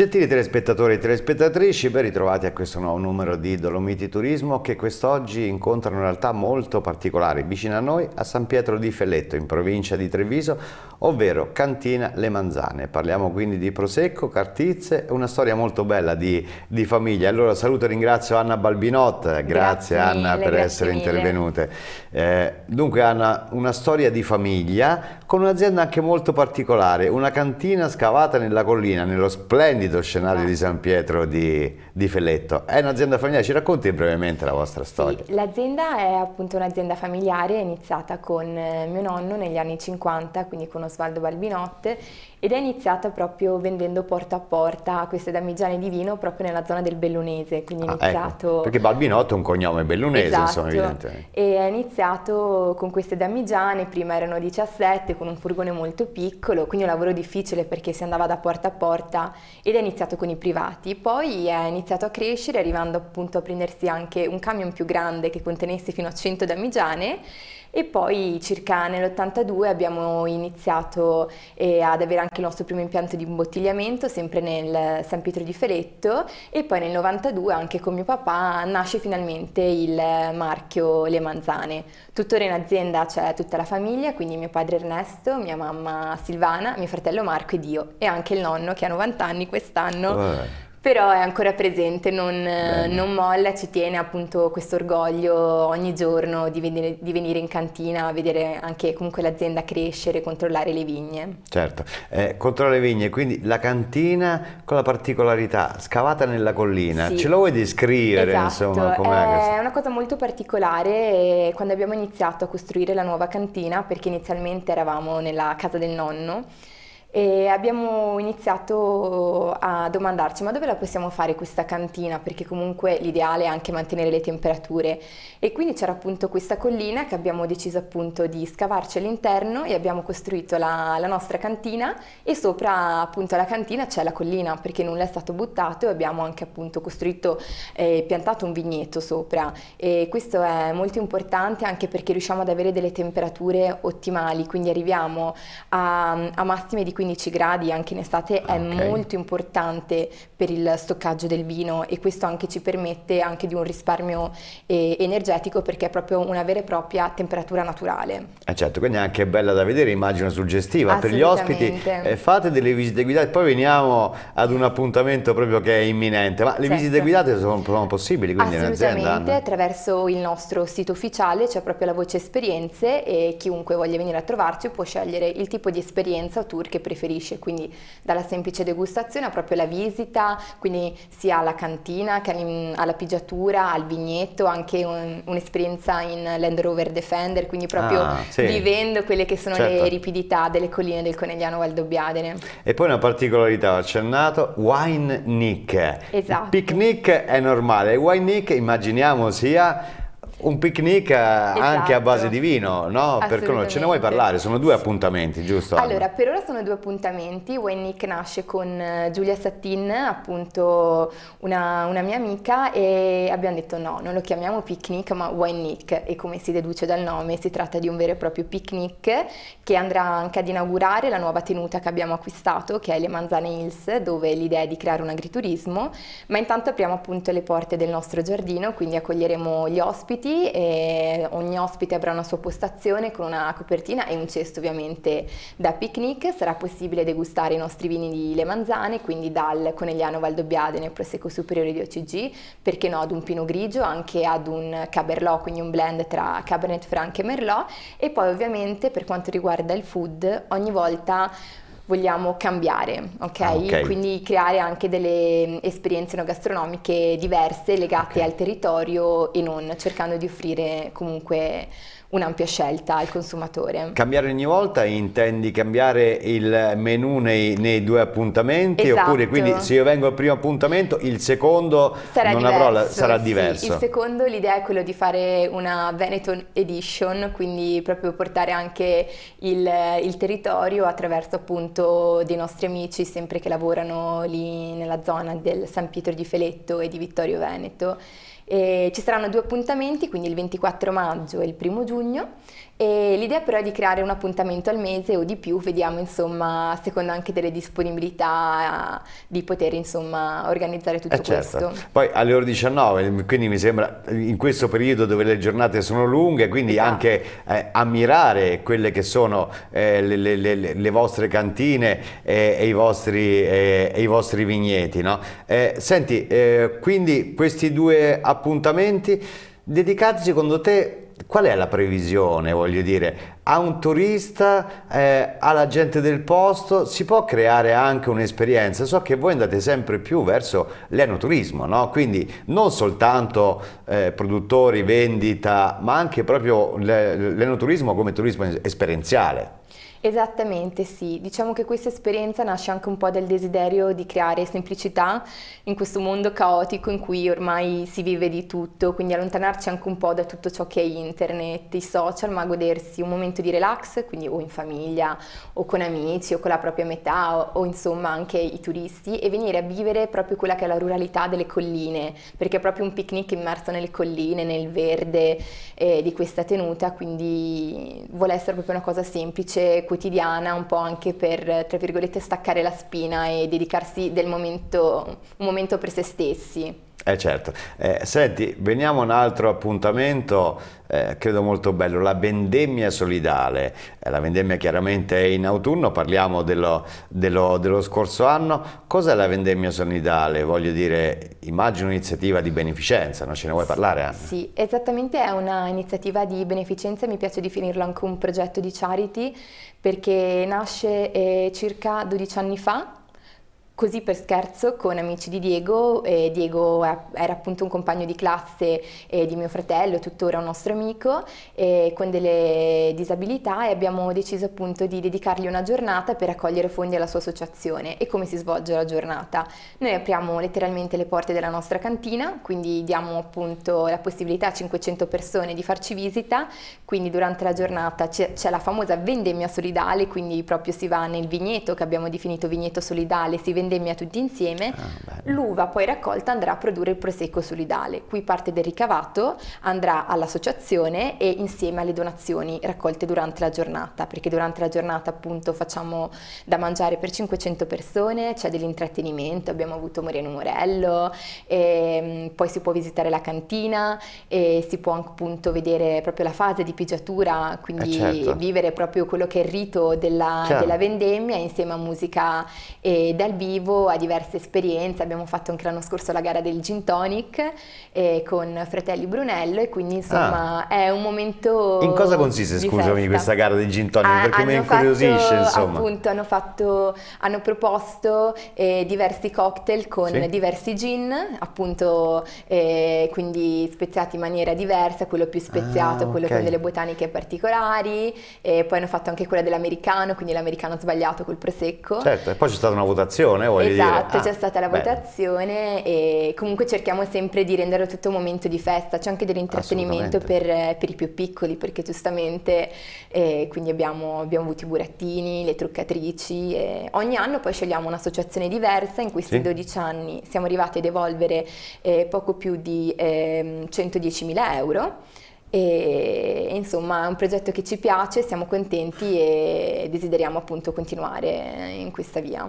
Gentili telespettatori e telespettatrici, ben ritrovati a questo nuovo numero di Dolomiti Turismo che quest'oggi incontrano realtà molto particolare vicino a noi a San Pietro di Felletto in provincia di Treviso, ovvero Cantina Le Manzane. Parliamo quindi di Prosecco, Cartizze, una storia molto bella di, di famiglia. Allora saluto e ringrazio Anna Balbinot, grazie, grazie Anna per grazie essere mille. intervenute. Eh, dunque Anna, una storia di famiglia con un'azienda anche molto particolare, una cantina scavata nella collina, nello splendido lo scenario di San Pietro di di Felletto. È un'azienda familiare, ci racconti brevemente la vostra storia? Sì, l'azienda è appunto un'azienda familiare, è iniziata con eh, mio nonno negli anni 50, quindi con Osvaldo Balbinotte, ed è iniziata proprio vendendo porta a porta queste damigiane di vino proprio nella zona del Bellunese, quindi ah, ecco. iniziato... Ecco, perché Balbinotte è un cognome bellunese, esatto, insomma, evidentemente. e è iniziato con queste damigiane, prima erano 17, con un furgone molto piccolo, quindi un lavoro difficile perché si andava da porta a porta, ed è iniziato con i privati, poi è iniziato iniziato a crescere arrivando appunto a prendersi anche un camion più grande che contenesse fino a 100 damigiane e poi circa nell'82 abbiamo iniziato eh, ad avere anche il nostro primo impianto di imbottigliamento sempre nel San Pietro di Feletto e poi nel 92 anche con mio papà nasce finalmente il marchio Le Manzane. Tuttora in azienda c'è tutta la famiglia, quindi mio padre Ernesto, mia mamma Silvana, mio fratello Marco ed io e anche il nonno che ha 90 anni quest'anno. Eh però è ancora presente, non, non molla, ci tiene appunto questo orgoglio ogni giorno di venire, di venire, in cantina, a vedere anche comunque l'azienda crescere, controllare le vigne. Certo, eh, controllare le vigne, quindi la cantina con la particolarità, scavata nella collina, sì. ce lo vuoi descrivere esatto. insomma? Com'è è una cosa molto particolare eh, quando abbiamo iniziato a costruire la nuova cantina, perché inizialmente eravamo nella casa del nonno, e abbiamo iniziato a domandarci ma dove la possiamo fare questa cantina perché comunque l'ideale è anche mantenere le temperature e quindi c'era appunto questa collina che abbiamo deciso appunto di scavarci all'interno e abbiamo costruito la, la, nostra cantina e sopra appunto la cantina c'è la collina perché nulla è stato buttato e abbiamo anche appunto costruito e eh, piantato un vigneto sopra e questo è molto importante anche perché riusciamo ad avere delle temperature ottimali quindi arriviamo a, a massime di 15 gradi anche in estate è ah, okay. molto importante per il stoccaggio del vino e questo anche ci permette anche di un risparmio eh, energetico perché è proprio una vera e propria temperatura naturale. Eh certo, quindi è anche bella da vedere, immagino suggestiva per gli ospiti. Eh, fate delle visite guidate, poi veniamo ad un appuntamento proprio che è imminente, ma le certo. visite guidate sono, sono possibili quindi Assolutamente, attraverso il nostro sito ufficiale c'è proprio la voce esperienze e chiunque voglia venire a trovarci può scegliere il tipo di esperienza o tour che preferisce preferisce, quindi dalla semplice degustazione a proprio la visita, quindi sia alla cantina che alla pigiatura, al vigneto, anche un'esperienza in Land Rover Defender, quindi proprio ah, sì. vivendo quelle che sono certo. le ripidità delle colline del Conegliano Valdobbiadene. E poi una particolarità, ho accennato, Wine Nick. Esatto. Il picnic è normale, Wine Nick immaginiamo sia un picnic esatto. anche a esatto. base di vino, no? Per conoscere, ce ne vuoi parlare? Sono due appuntamenti, giusto? Anna? Allora, per ora sono due appuntamenti. Wennick nasce con eh, Giulia Sattin, appunto una, una, mia amica, e abbiamo detto no, non lo chiamiamo picnic, ma Wennick. E come si deduce dal nome, si tratta di un vero e proprio picnic che andrà anche ad inaugurare la nuova tenuta che abbiamo acquistato, che è le Manzane Hills, dove l'idea è di creare un agriturismo. Ma intanto apriamo appunto le porte del nostro giardino, quindi accoglieremo gli ospiti ospiti e ogni ospite avrà una sua postazione con una copertina e un cesto ovviamente da picnic. Sarà possibile degustare i nostri vini di Le Manzane, quindi dal Conegliano Valdobbiade nel Prosecco Superiore di OCG, perché no ad un Pino Grigio, anche ad un Caberlot, quindi un blend tra Cabernet Franc e Merlot. E poi ovviamente per quanto riguarda il food, ogni volta vogliamo cambiare, ok? Ah, okay. Quindi creare anche delle mm, esperienze no gastronomiche diverse legate okay. al territorio e non, cercando di offrire comunque un'ampia scelta al consumatore. Cambiare ogni volta intendi cambiare il menu nei, nei due appuntamenti esatto. oppure quindi se io vengo al primo appuntamento il secondo sarà non diverso, avrò la, sarà sì. Il secondo l'idea è quella di fare una Veneton Edition, quindi proprio portare anche il, il territorio attraverso appunto dei nostri amici sempre che lavorano lì nella zona del San Pietro di Feletto e di Vittorio Veneto. E ci saranno due appuntamenti, quindi il 24 maggio e il 1 giugno. l'idea però è di creare un appuntamento al mese o di più, vediamo insomma, secondo anche delle disponibilità eh, di poter insomma organizzare tutto eh certo. questo. Poi alle ore 19, quindi mi sembra in questo periodo dove le giornate sono lunghe, quindi esatto. anche eh, ammirare quelle che sono eh, le, le, le, le, vostre cantine e i vostri, eh, i vostri, vigneti. No? Eh, senti, quindi questi due appuntamenti appuntamenti dedicati secondo te qual è la previsione, voglio dire, a un turista, eh, alla gente del posto, si può creare anche un'esperienza? So che voi andate sempre più verso l'enoturismo, no? quindi non soltanto eh, produttori, vendita, ma anche proprio l'enoturismo come turismo esperienziale. Esattamente sì, diciamo che questa esperienza nasce anche un po' dal desiderio di creare semplicità in questo mondo caotico in cui ormai si vive di tutto, quindi allontanarci anche un po' da tutto ciò che è internet, i social, ma godersi un momento di relax, quindi o in famiglia o con amici o con la propria metà o, o insomma anche i turisti e venire a vivere proprio quella che è la ruralità delle colline, perché è proprio un picnic immerso nelle colline, nel verde eh, di questa tenuta, quindi vuole essere proprio una cosa semplice, quotidiana, un po' anche per, tra virgolette, staccare la spina e dedicarsi momento, un momento per se stessi. Eh certo, eh, senti, veniamo a un altro appuntamento, eh, credo molto bello, la vendemmia solidale. Eh, la vendemmia chiaramente è in autunno, parliamo dello, dello, dello scorso anno. Cos'è la vendemmia solidale? Voglio dire, immagino un'iniziativa di beneficenza, non ce ne vuoi parlare Anna? Sì, esattamente è un'iniziativa di beneficenza, mi piace definirlo anche un progetto di charity perché nasce eh, circa 12 anni fa così per scherzo con amici di Diego, eh, Diego era appunto un compagno di classe eh, di mio fratello, tuttora un nostro amico, eh, con delle disabilità e abbiamo deciso appunto di dedicargli una giornata per raccogliere fondi alla sua associazione e come si svolge la giornata. Noi apriamo letteralmente le porte della nostra cantina, quindi diamo appunto la possibilità a 500 persone di farci visita, quindi durante la giornata c'è la famosa vendemmia solidale, quindi proprio si va nel vigneto che abbiamo definito vigneto solidale, si vende vendemmia tutti insieme, ah, l'uva poi raccolta andrà a produrre il prosecco solidale, Qui parte del ricavato andrà all'associazione e insieme alle donazioni raccolte durante la giornata, perché durante la giornata appunto facciamo da mangiare per 500 persone, c'è dell'intrattenimento, abbiamo avuto Moreno Morello, e, ehm, poi si può visitare la cantina e si può appunto vedere proprio la fase di pigiatura, quindi eh certo. vivere proprio quello che è il rito della, della vendemmia insieme a musica eh, dal vivo arrivo a diverse esperienze, abbiamo fatto anche l'anno scorso la gara del Gin Tonic eh, con Fratelli Brunello e quindi insomma ah. è un momento In cosa consiste, scusami, festa. questa gara del Gin Tonic? Ah, perché mi incuriosisce fatto, insomma. Appunto, hanno, fatto, hanno proposto eh, diversi cocktail con sì? diversi gin, appunto eh, quindi speziati in maniera diversa, quello più speziato, ah, quello okay. con delle botaniche particolari e poi hanno fatto anche quella dell'americano, quindi l'americano sbagliato col prosecco. Certo, e poi c'è stata una votazione votazione, voglio esatto, dire. Ah, c'è ah, stata la bene. votazione e comunque cerchiamo sempre di renderlo tutto un momento di festa, c'è anche dell'intrattenimento per, per, i più piccoli, perché giustamente eh, quindi abbiamo, abbiamo, avuto i burattini, le truccatrici, eh. ogni anno poi scegliamo un'associazione diversa, in questi sì. 12 anni siamo arrivati ad evolvere eh, poco più di 110.000 ehm, euro. E, insomma è un progetto che ci piace, siamo contenti e desideriamo appunto continuare in questa via.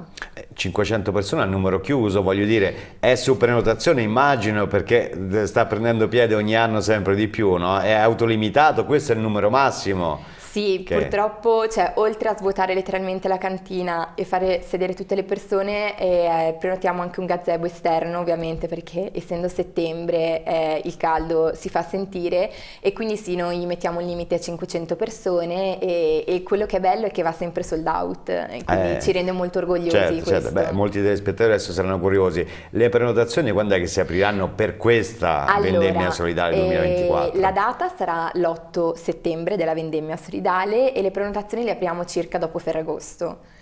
500 eh, persone a numero chiuso, voglio dire, è su prenotazione immagino perché sta prendendo piede ogni anno sempre di più, no? è autolimitato, questo è il numero massimo. Sì, che... purtroppo, cioè, oltre a svuotare letteralmente la cantina e fare sedere tutte le persone, eh, prenotiamo anche un gazebo esterno, ovviamente, perché essendo settembre eh, il caldo si fa sentire e quindi sì, noi mettiamo un limite a 500 persone e, e quello che è bello è che va sempre sold out, quindi eh, ci rende molto orgogliosi certo, certo. Beh, molti telespettatori adesso saranno curiosi. Le prenotazioni quando è che si apriranno per questa allora, vendemmia solidale eh, 2024? La data sarà l'8 settembre della vendemmia solidale Idale e le prenotazioni le apriamo circa dopo Ferragosto.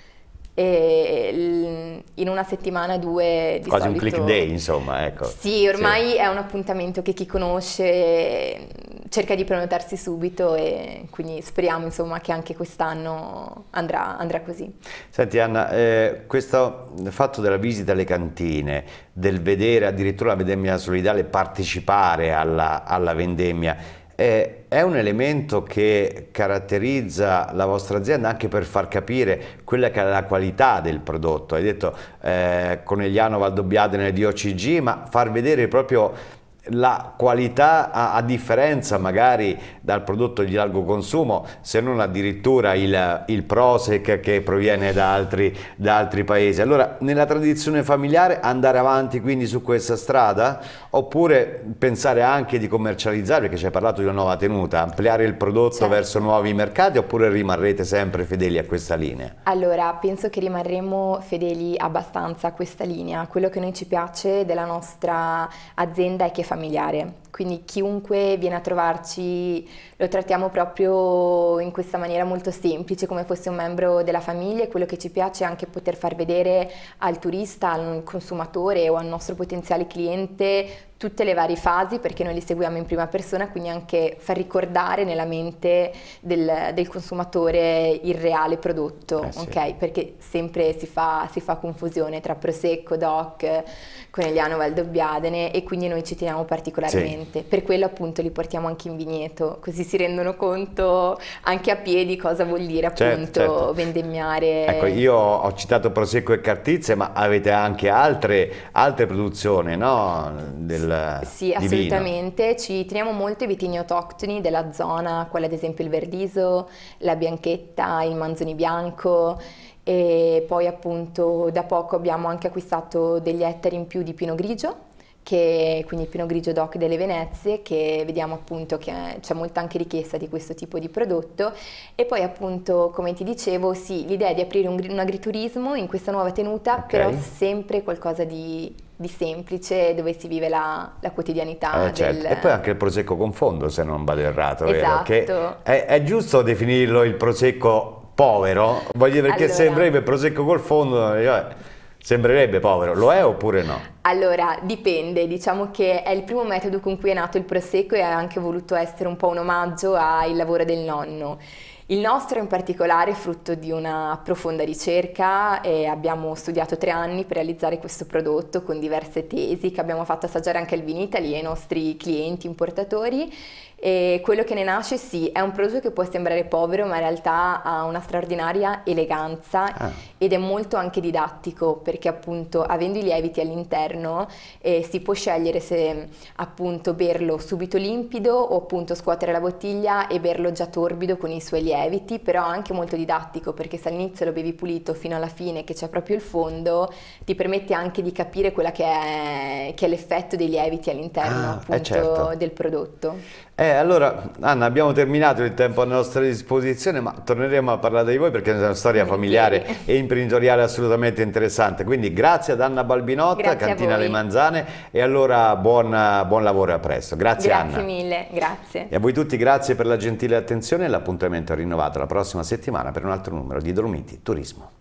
E in una settimana, due di Quasi solito, un click day, insomma, ecco. Sì, ormai sì. è un appuntamento che chi conosce mm, cerca di prenotarsi subito e quindi speriamo, insomma, che anche quest'anno andrà, andrà, così. Senti Anna, eh, questo fatto della visita alle cantine, del vedere addirittura la vendemmia solidale partecipare alla, alla vendemmia, eh, è un elemento che caratterizza la vostra azienda anche per far capire quella che è la qualità del prodotto. Hai detto eh, Conegliano Valdobbiadene di OCG, ma far vedere proprio la qualità a, a, differenza magari dal prodotto di largo consumo se non addirittura il, il Prosec che proviene da altri, da altri, paesi allora nella tradizione familiare andare avanti quindi su questa strada oppure pensare anche di commercializzare perché ci hai parlato di una nuova tenuta ampliare il prodotto certo. verso nuovi mercati oppure rimarrete sempre fedeli a questa linea? Allora penso che rimarremo fedeli abbastanza a questa linea quello che noi ci piace della nostra azienda è che famiglia familiare quindi chiunque viene a trovarci lo trattiamo proprio in questa maniera molto semplice, come fosse un membro della famiglia e quello che ci piace è anche poter far vedere al turista, al consumatore o al nostro potenziale cliente tutte le varie fasi perché noi li seguiamo in prima persona, quindi anche far ricordare nella mente del, del consumatore il reale prodotto, eh sì. okay? Perché sempre si fa, si fa, confusione tra Prosecco, DOC, Conegliano, Valdobbiadene e quindi noi ci teniamo particolarmente. Sì sicuramente. Per quello appunto li portiamo anche in vigneto, così si rendono conto anche a piedi cosa vuol dire certo, appunto certo, certo. vendemmiare. Ecco, io ho citato Prosecco e Cartizze, ma avete anche altre, altre produzioni, no? Del, sì, assolutamente. Ci teniamo molto i vitigni autoctoni della zona, quale ad esempio il Verdiso, la Bianchetta, il Manzoni Bianco e poi appunto da poco abbiamo anche acquistato degli ettari in più di Pino Grigio che, quindi pino Grigio DOC delle Venezie, che vediamo appunto che c'è molta anche richiesta di questo tipo di prodotto. E poi appunto, come ti dicevo, sì, l'idea è di aprire un, un, agriturismo in questa nuova tenuta, okay. però sempre qualcosa di, di, semplice, dove si vive la, la quotidianità. Eh, certo. del... E poi anche il prosecco con fondo, se non vado errato, esatto. vero? Che è, è giusto definirlo il prosecco povero? Voglio dire, perché allora... sembrerebbe prosecco col fondo... Io... Eh, Sembrerebbe povero, lo è oppure no? Allora, dipende, diciamo che è il primo metodo con cui è nato il Prosecco e ha anche voluto essere un po' un omaggio al lavoro del nonno. Il nostro in particolare è frutto di una profonda ricerca e abbiamo studiato tre anni per realizzare questo prodotto con diverse tesi che abbiamo fatto assaggiare anche al Vinitali e ai nostri clienti importatori e quello che ne nasce sì, è un prodotto che può sembrare povero ma in realtà ha una straordinaria eleganza ah. ed è molto anche didattico perché appunto avendo i lieviti all'interno eh, si può scegliere se appunto berlo subito limpido o appunto scuotere la bottiglia e berlo già torbido con i suoi lieviti però anche molto didattico perché se all'inizio lo bevi pulito fino alla fine che c'è proprio il fondo ti permette anche di capire quella che è, è l'effetto dei lieviti all'interno ah, eh, appunto certo. del prodotto. Eh, allora, Anna, abbiamo terminato il tempo a nostra disposizione, ma torneremo a parlare di voi perché è una storia familiare e imprenditoriale assolutamente interessante. Quindi grazie ad Anna Balbinotta, grazie Cantina Le Manzane, e allora buon, buon lavoro e a presto. Grazie, grazie Anna. Grazie mille, grazie. E a voi tutti grazie per la gentile attenzione e l'appuntamento è rinnovato la prossima settimana per un altro numero di Dolomiti Turismo.